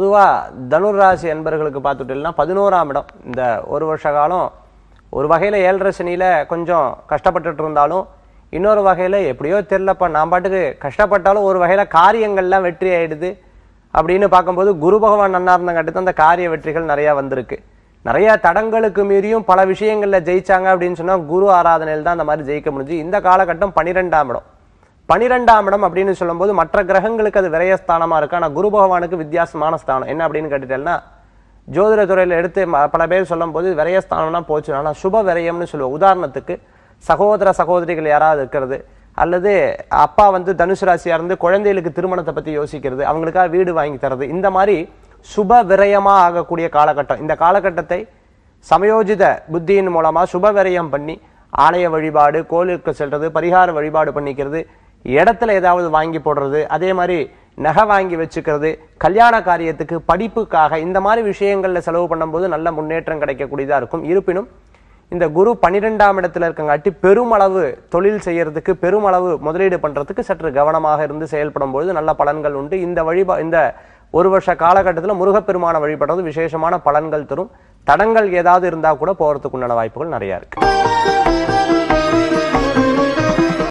பொதுவாக தனுராசி என்பர்களுக்கு பார்த்துட்டோம்னா பதினோராம் இடம் இந்த ஒரு வருஷ காலம் ஒரு வகையில் ஏழரை சனியில் கொஞ்சம் கஷ்டப்பட்டுட்டு இருந்தாலும் இன்னொரு வகையில் எப்படியோ தெரிலப்பா நான் பாட்டுக்கு கஷ்டப்பட்டாலும் ஒரு வகையில் காரியங்கள்லாம் வெற்றி ஆகிடுது அப்படின்னு பார்க்கும்போது குரு பகவான் நன்னா இருந்தங்காட்டு அந்த காரிய வெற்றிகள் நிறையா வந்திருக்கு நிறையா தடங்களுக்கு மீறியும் பல விஷயங்களில் ஜெயிச்சாங்க அப்படின்னு சொன்னால் குரு ஆராதனையில் தான் அந்த மாதிரி ஜெயிக்க முடிஞ்சு இந்த காலகட்டம் பன்னிரெண்டாம் இடம் பனிரெண்டாம் இடம் அப்படின்னு சொல்லும்போது மற்ற கிரகங்களுக்கு அது விரயஸ்தானமாக இருக்கு ஆனால் குரு பகவானுக்கு வித்தியாசமான ஸ்தானம் என்ன அப்படின்னு கேட்டுட்டேன்னா ஜோதிட துறையில் எடுத்து பல பேர் சொல்லும் போது விரயஸ்தானம்லாம் போச்சு ஆனால் சுப விரயம்னு சொல்லுவோம் உதாரணத்துக்கு சகோதர சகோதரிகள் யாராவது இருக்கிறது அல்லது அப்பா வந்து தனுசு ராசியாக இருந்து குழந்தைகளுக்கு திருமணத்தை பற்றி யோசிக்கிறது அவங்களுக்காக வீடு வாங்கி தரது இந்த மாதிரி சுப விரயமாக ஆகக்கூடிய காலகட்டம் இந்த காலகட்டத்தை சமயோஜித புத்தியின் மூலமாக சுப விரயம் பண்ணி ஆலய வழிபாடு கோயிலுக்கு செல்றது பரிகார வழிபாடு பண்ணிக்கிறது இடத்துல ஏதாவது வாங்கி போடுறது அதே மாதிரி நகை வாங்கி வச்சுக்கிறது கல்யாண காரியத்துக்கு படிப்புக்காக இந்த மாதிரி விஷயங்களில் செலவு பண்ணும்போது நல்ல முன்னேற்றம் கிடைக்கக்கூடியதாக இருக்கும் இருப்பினும் இந்த குரு பன்னிரெண்டாம் இடத்துல இருக்கங்காட்டி பெருமளவு தொழில் செய்யறதுக்கு பெருமளவு முதலீடு பண்ணுறதுக்கு சற்று கவனமாக இருந்து செயல்படும் பொழுது நல்ல பலன்கள் உண்டு இந்த வழிபா இந்த ஒரு வருஷ காலகட்டத்தில் முருகப்பெருமான வழிபடுறது விசேஷமான பலன்கள் தரும் தடங்கள் ஏதாவது இருந்தால் கூட போகிறதுக்கு உண்டான வாய்ப்புகள் நிறையா இருக்குது